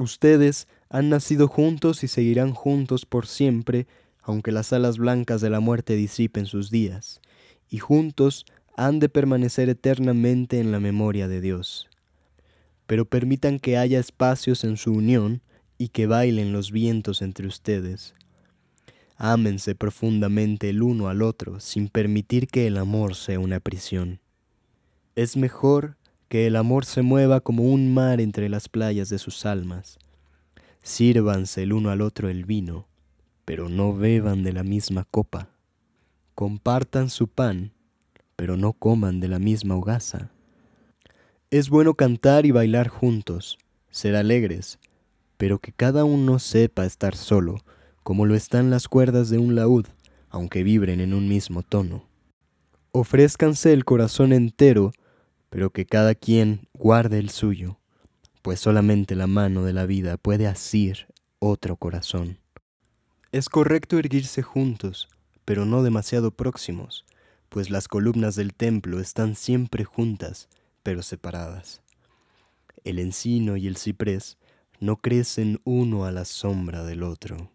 Ustedes han nacido juntos y seguirán juntos por siempre, aunque las alas blancas de la muerte disipen sus días, y juntos han de permanecer eternamente en la memoria de Dios. Pero permitan que haya espacios en su unión y que bailen los vientos entre ustedes. Ámense profundamente el uno al otro sin permitir que el amor sea una prisión. Es mejor que el amor se mueva como un mar entre las playas de sus almas. Sírvanse el uno al otro el vino, pero no beban de la misma copa. Compartan su pan, pero no coman de la misma hogaza. Es bueno cantar y bailar juntos, ser alegres, pero que cada uno sepa estar solo, como lo están las cuerdas de un laúd, aunque vibren en un mismo tono. Ofrézcanse el corazón entero pero que cada quien guarde el suyo, pues solamente la mano de la vida puede asir otro corazón. Es correcto erguirse juntos, pero no demasiado próximos, pues las columnas del templo están siempre juntas, pero separadas. El encino y el ciprés no crecen uno a la sombra del otro.